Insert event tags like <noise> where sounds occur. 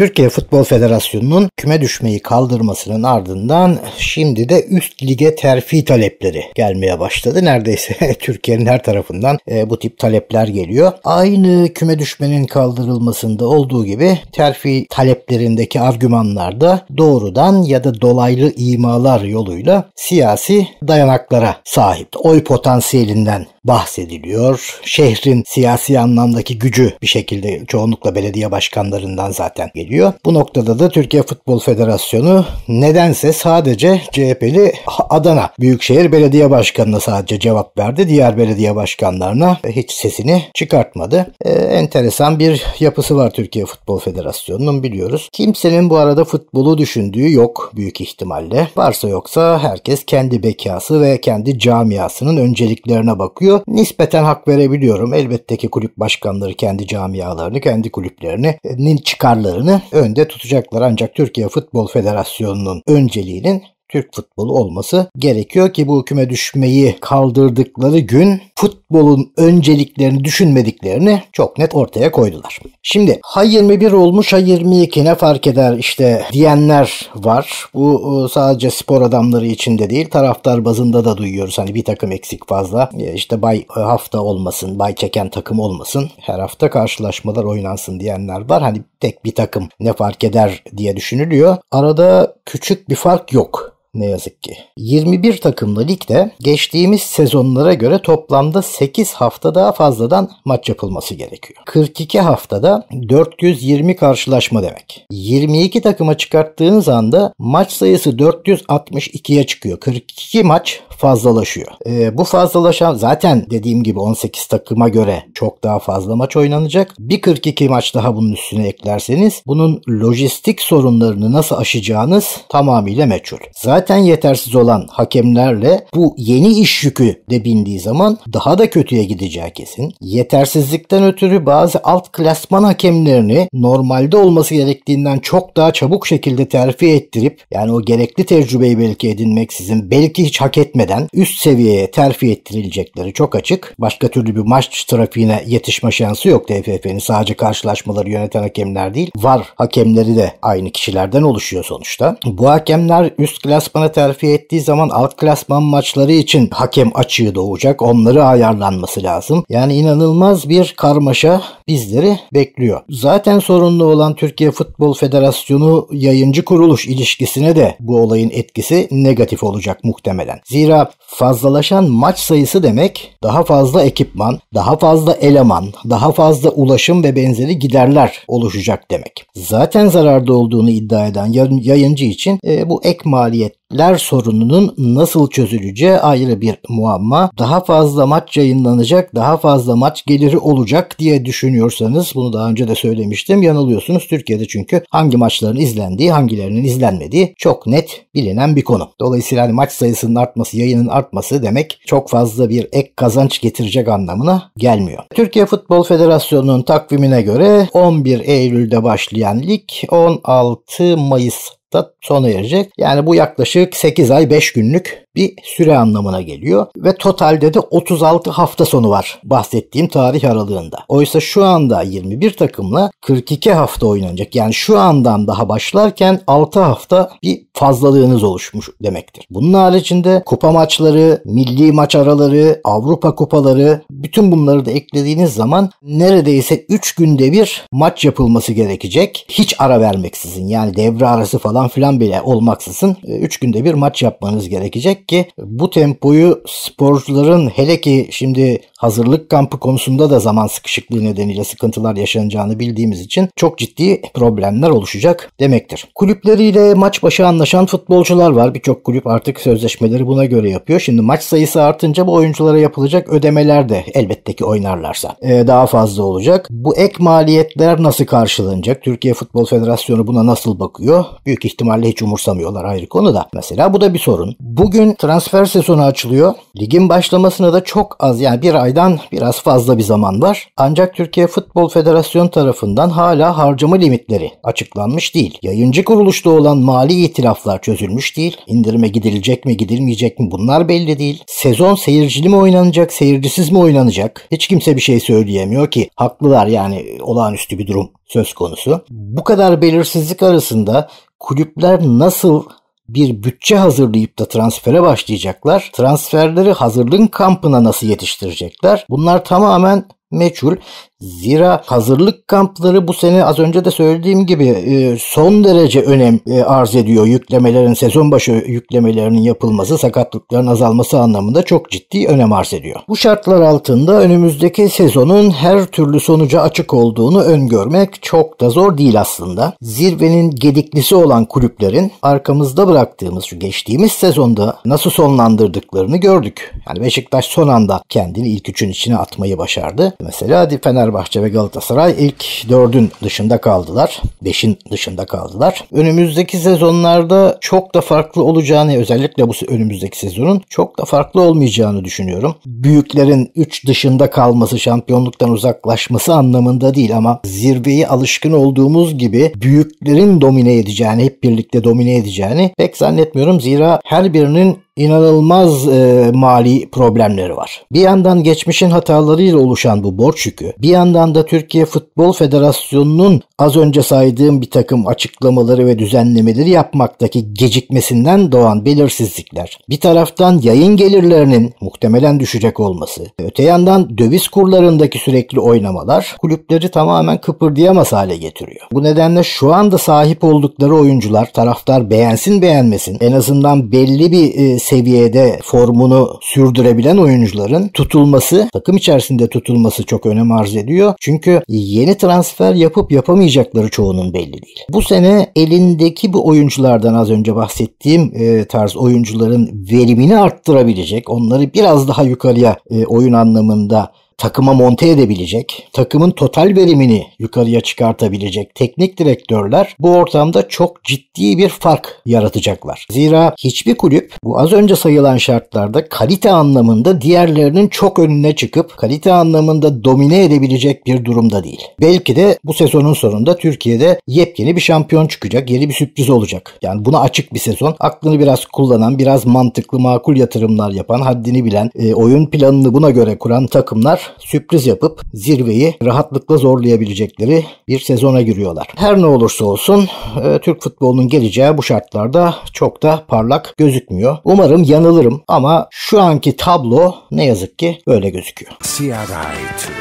Türkiye Futbol Federasyonu'nun küme düşmeyi kaldırmasının ardından şimdi de üst lige terfi talepleri gelmeye başladı. Neredeyse <laughs> Türkiye'nin her tarafından e, bu tip talepler geliyor. Aynı küme düşmenin kaldırılmasında olduğu gibi terfi taleplerindeki argümanlar da doğrudan ya da dolaylı imalar yoluyla siyasi dayanaklara sahip. Oy potansiyelinden bahsediliyor. Şehrin siyasi anlamdaki gücü bir şekilde çoğunlukla belediye başkanlarından zaten geliyor. Bu noktada da Türkiye Futbol Federasyonu nedense sadece CHP'li Adana Büyükşehir Belediye Başkanı'na sadece cevap verdi. Diğer belediye başkanlarına hiç sesini çıkartmadı. E, enteresan bir yapısı var Türkiye Futbol Federasyonu'nun biliyoruz. Kimsenin bu arada futbolu düşündüğü yok büyük ihtimalle. Varsa yoksa herkes kendi bekası ve kendi camiasının önceliklerine bakıyor gerekiyor. Nispeten hak verebiliyorum. Elbette ki kulüp başkanları kendi camialarını, kendi kulüplerinin çıkarlarını önde tutacaklar. Ancak Türkiye Futbol Federasyonu'nun önceliğinin Türk futbolu olması gerekiyor ki bu küme düşmeyi kaldırdıkları gün futbolun önceliklerini düşünmediklerini çok net ortaya koydular. Şimdi ha 21 olmuş ha 22 ne fark eder işte diyenler var. Bu e, sadece spor adamları içinde değil taraftar bazında da duyuyoruz. Hani bir takım eksik fazla e, işte bay e, hafta olmasın bay çeken takım olmasın her hafta karşılaşmalar oynansın diyenler var. Hani tek bir takım ne fark eder diye düşünülüyor. Arada küçük bir fark yok ne yazık ki. 21 takımlı ligde geçtiğimiz sezonlara göre toplamda 8 hafta daha fazladan maç yapılması gerekiyor. 42 haftada 420 karşılaşma demek. 22 takıma çıkarttığınız anda maç sayısı 462'ye çıkıyor. 42 maç fazlalaşıyor. E, bu fazlalaşan zaten dediğim gibi 18 takıma göre çok daha fazla maç oynanacak. Bir 42 maç daha bunun üstüne eklerseniz bunun lojistik sorunlarını nasıl aşacağınız tamamıyla meçhul. Zaten zaten yetersiz olan hakemlerle bu yeni iş yükü de bindiği zaman daha da kötüye gideceği kesin. Yetersizlikten ötürü bazı alt klasman hakemlerini normalde olması gerektiğinden çok daha çabuk şekilde terfi ettirip yani o gerekli tecrübeyi belki edinmek sizin belki hiç hak etmeden üst seviyeye terfi ettirilecekleri çok açık. Başka türlü bir maç trafiğine yetişme şansı yok TFF'nin sadece karşılaşmaları yöneten hakemler değil. Var hakemleri de aynı kişilerden oluşuyor sonuçta. Bu hakemler üst klasman klasmana terfi ettiği zaman alt klasman maçları için hakem açığı doğacak. Onları ayarlanması lazım. Yani inanılmaz bir karmaşa bizleri bekliyor. Zaten sorunlu olan Türkiye Futbol Federasyonu yayıncı kuruluş ilişkisine de bu olayın etkisi negatif olacak muhtemelen. Zira fazlalaşan maç sayısı demek daha fazla ekipman, daha fazla eleman, daha fazla ulaşım ve benzeri giderler oluşacak demek. Zaten zararda olduğunu iddia eden yayıncı için e, bu ek maliyet ler sorununun nasıl çözüleceği ayrı bir muamma. Daha fazla maç yayınlanacak, daha fazla maç geliri olacak diye düşünüyorsanız bunu daha önce de söylemiştim. Yanılıyorsunuz. Türkiye'de çünkü hangi maçların izlendiği, hangilerinin izlenmediği çok net bilinen bir konu. Dolayısıyla hani maç sayısının artması, yayının artması demek çok fazla bir ek kazanç getirecek anlamına gelmiyor. Türkiye Futbol Federasyonu'nun takvimine göre 11 Eylül'de başlayan lig 16 Mayıs da sona erecek. Yani bu yaklaşık 8 ay 5 günlük bir süre anlamına geliyor ve totalde de 36 hafta sonu var bahsettiğim tarih aralığında. Oysa şu anda 21 takımla 42 hafta oynanacak. Yani şu andan daha başlarken 6 hafta bir fazlalığınız oluşmuş demektir. Bunun haricinde kupa maçları, milli maç araları, Avrupa kupaları bütün bunları da eklediğiniz zaman neredeyse 3 günde bir maç yapılması gerekecek. Hiç ara vermeksizin yani devre arası falan falan filan bile olmaksızın 3 e, günde bir maç yapmanız gerekecek ki bu tempoyu sporcuların hele ki şimdi hazırlık kampı konusunda da zaman sıkışıklığı nedeniyle sıkıntılar yaşanacağını bildiğimiz için çok ciddi problemler oluşacak demektir. Kulüpleriyle maç başı anlaşan futbolcular var. Birçok kulüp artık sözleşmeleri buna göre yapıyor. Şimdi maç sayısı artınca bu oyunculara yapılacak ödemeler de elbette ki oynarlarsa e, daha fazla olacak. Bu ek maliyetler nasıl karşılanacak? Türkiye Futbol Federasyonu buna nasıl bakıyor? Büyük ihtimalle hiç umursamıyorlar ayrı konuda. Mesela bu da bir sorun. Bugün transfer sezonu açılıyor. Ligin başlamasına da çok az yani bir ay aydan biraz fazla bir zaman var. Ancak Türkiye Futbol Federasyonu tarafından hala harcama limitleri açıklanmış değil. Yayıncı kuruluşta olan mali itiraflar çözülmüş değil. İndirime gidilecek mi gidilmeyecek mi bunlar belli değil. Sezon seyircili mi oynanacak seyircisiz mi oynanacak? Hiç kimse bir şey söyleyemiyor ki. Haklılar yani olağanüstü bir durum söz konusu. Bu kadar belirsizlik arasında kulüpler nasıl bir bütçe hazırlayıp da transfere başlayacaklar. Transferleri hazırlığın kampına nasıl yetiştirecekler? Bunlar tamamen meçhul. Zira hazırlık kampları bu sene az önce de söylediğim gibi e, son derece önem e, arz ediyor. Yüklemelerin sezon başı yüklemelerinin yapılması, sakatlıkların azalması anlamında çok ciddi önem arz ediyor. Bu şartlar altında önümüzdeki sezonun her türlü sonuca açık olduğunu öngörmek çok da zor değil aslında. Zirvenin gediklisi olan kulüplerin arkamızda bıraktığımız şu geçtiğimiz sezonda nasıl sonlandırdıklarını gördük. Yani Beşiktaş son anda kendini ilk üçün içine atmayı başardı. Mesela Fener Fenerbahçe ve Galatasaray ilk dördün dışında kaldılar. Beşin dışında kaldılar. Önümüzdeki sezonlarda çok da farklı olacağını özellikle bu önümüzdeki sezonun çok da farklı olmayacağını düşünüyorum. Büyüklerin üç dışında kalması şampiyonluktan uzaklaşması anlamında değil ama zirveyi alışkın olduğumuz gibi büyüklerin domine edeceğini hep birlikte domine edeceğini pek zannetmiyorum. Zira her birinin inanılmaz e, mali problemleri var. Bir yandan geçmişin hatalarıyla oluşan bu borç yükü, bir yandan da Türkiye Futbol Federasyonu'nun az önce saydığım bir takım açıklamaları ve düzenlemeleri yapmaktaki gecikmesinden doğan belirsizlikler, bir taraftan yayın gelirlerinin muhtemelen düşecek olması, öte yandan döviz kurlarındaki sürekli oynamalar kulüpleri tamamen kıpırdayamaz hale getiriyor. Bu nedenle şu anda sahip oldukları oyuncular taraftar beğensin beğenmesin en azından belli bir e, seviyede formunu sürdürebilen oyuncuların tutulması, takım içerisinde tutulması çok önem arz ediyor. Çünkü yeni transfer yapıp yapamayacakları çoğunun belli değil. Bu sene elindeki bu oyunculardan az önce bahsettiğim e, tarz oyuncuların verimini arttırabilecek, onları biraz daha yukarıya e, oyun anlamında takıma monte edebilecek, takımın total verimini yukarıya çıkartabilecek teknik direktörler bu ortamda çok ciddi bir fark yaratacaklar. Zira hiçbir kulüp bu az önce sayılan şartlarda kalite anlamında diğerlerinin çok önüne çıkıp kalite anlamında domine edebilecek bir durumda değil. Belki de bu sezonun sonunda Türkiye'de yepyeni bir şampiyon çıkacak, yeni bir sürpriz olacak. Yani buna açık bir sezon. Aklını biraz kullanan, biraz mantıklı, makul yatırımlar yapan, haddini bilen, e, oyun planını buna göre kuran takımlar sürpriz yapıp zirveyi rahatlıkla zorlayabilecekleri bir sezona giriyorlar. Her ne olursa olsun e, Türk futbolunun geleceği bu şartlarda çok da parlak gözükmüyor. Umarım yanılırım ama şu anki tablo ne yazık ki böyle gözüküyor. Siyah